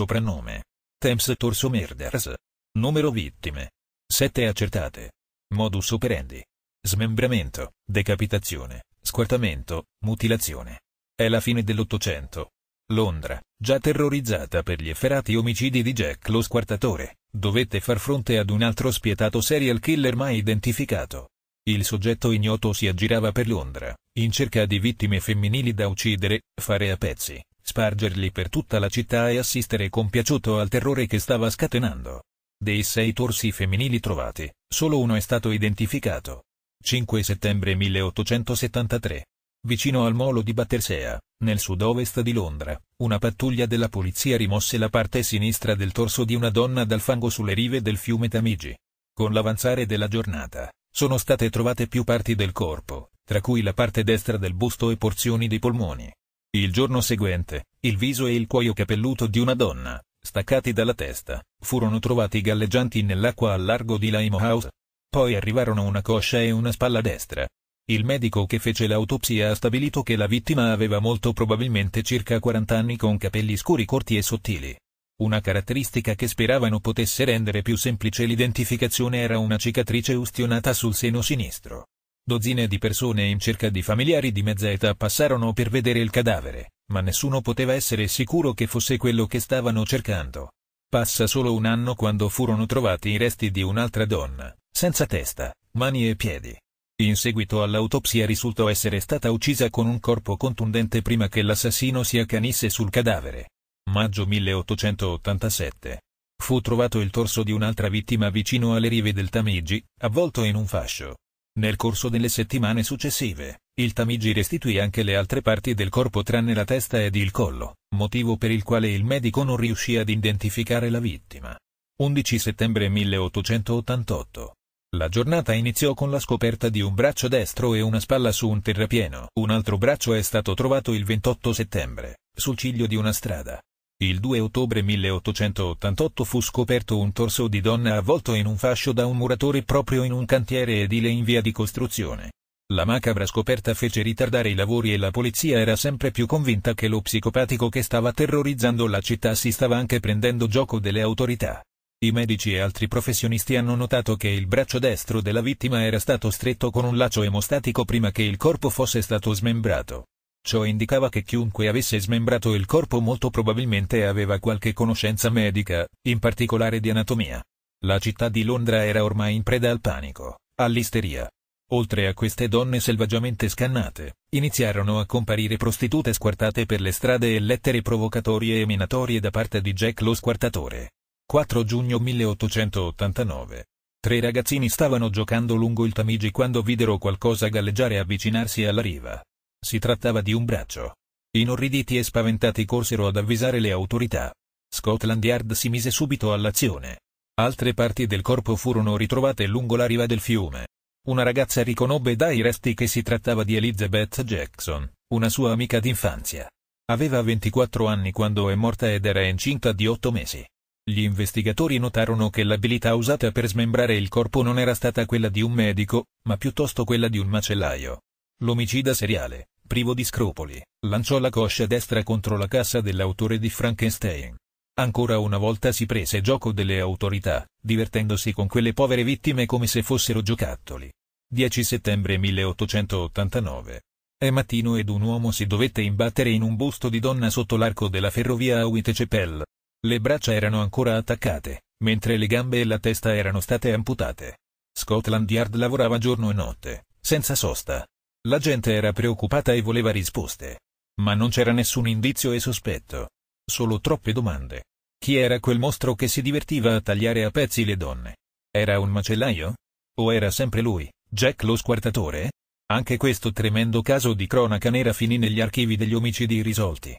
Soprannome. Temps Torso Murders. Numero vittime. 7 accertate. Modus operandi. Smembramento, decapitazione, squartamento, mutilazione. È la fine dell'Ottocento. Londra, già terrorizzata per gli efferati omicidi di Jack lo squartatore, dovette far fronte ad un altro spietato serial killer mai identificato. Il soggetto ignoto si aggirava per Londra, in cerca di vittime femminili da uccidere, fare a pezzi spargerli per tutta la città e assistere compiaciuto al terrore che stava scatenando. Dei sei torsi femminili trovati, solo uno è stato identificato. 5 settembre 1873. Vicino al molo di Battersea, nel sud-ovest di Londra, una pattuglia della polizia rimosse la parte sinistra del torso di una donna dal fango sulle rive del fiume Tamigi. Con l'avanzare della giornata, sono state trovate più parti del corpo, tra cui la parte destra del busto e porzioni dei polmoni. Il giorno seguente, il viso e il cuoio capelluto di una donna, staccati dalla testa, furono trovati galleggianti nell'acqua al largo di Limehouse. Poi arrivarono una coscia e una spalla destra. Il medico che fece l'autopsia ha stabilito che la vittima aveva molto probabilmente circa 40 anni con capelli scuri corti e sottili. Una caratteristica che speravano potesse rendere più semplice l'identificazione era una cicatrice ustionata sul seno sinistro. Dozzine di persone in cerca di familiari di mezza età passarono per vedere il cadavere, ma nessuno poteva essere sicuro che fosse quello che stavano cercando. Passa solo un anno quando furono trovati i resti di un'altra donna, senza testa, mani e piedi. In seguito all'autopsia risultò essere stata uccisa con un corpo contundente prima che l'assassino si accanisse sul cadavere. Maggio 1887. Fu trovato il torso di un'altra vittima vicino alle rive del Tamigi, avvolto in un fascio. Nel corso delle settimane successive, il Tamigi restituì anche le altre parti del corpo tranne la testa ed il collo, motivo per il quale il medico non riuscì ad identificare la vittima. 11 settembre 1888. La giornata iniziò con la scoperta di un braccio destro e una spalla su un terrapieno. Un altro braccio è stato trovato il 28 settembre, sul ciglio di una strada. Il 2 ottobre 1888 fu scoperto un torso di donna avvolto in un fascio da un muratore proprio in un cantiere edile in via di costruzione. La macabra scoperta fece ritardare i lavori e la polizia era sempre più convinta che lo psicopatico che stava terrorizzando la città si stava anche prendendo gioco delle autorità. I medici e altri professionisti hanno notato che il braccio destro della vittima era stato stretto con un laccio emostatico prima che il corpo fosse stato smembrato. Ciò indicava che chiunque avesse smembrato il corpo molto probabilmente aveva qualche conoscenza medica, in particolare di anatomia. La città di Londra era ormai in preda al panico, all'isteria. Oltre a queste donne selvaggiamente scannate, iniziarono a comparire prostitute squartate per le strade e lettere provocatorie e minatorie da parte di Jack lo squartatore. 4 giugno 1889. Tre ragazzini stavano giocando lungo il Tamigi quando videro qualcosa galleggiare e avvicinarsi alla riva. Si trattava di un braccio. Inorriditi e spaventati corsero ad avvisare le autorità. Scotland Yard si mise subito all'azione. Altre parti del corpo furono ritrovate lungo la riva del fiume. Una ragazza riconobbe dai resti che si trattava di Elizabeth Jackson, una sua amica d'infanzia. Aveva 24 anni quando è morta ed era incinta di 8 mesi. Gli investigatori notarono che l'abilità usata per smembrare il corpo non era stata quella di un medico, ma piuttosto quella di un macellaio. L'omicida seriale, privo di scrupoli, lanciò la coscia destra contro la cassa dell'autore di Frankenstein. Ancora una volta si prese gioco delle autorità, divertendosi con quelle povere vittime come se fossero giocattoli. 10 settembre 1889. È mattino ed un uomo si dovette imbattere in un busto di donna sotto l'arco della ferrovia a Wittechepel. Le braccia erano ancora attaccate, mentre le gambe e la testa erano state amputate. Scotland Yard lavorava giorno e notte, senza sosta, la gente era preoccupata e voleva risposte. Ma non c'era nessun indizio e sospetto. Solo troppe domande. Chi era quel mostro che si divertiva a tagliare a pezzi le donne? Era un macellaio? O era sempre lui, Jack lo squartatore? Anche questo tremendo caso di cronaca nera finì negli archivi degli omicidi irrisolti.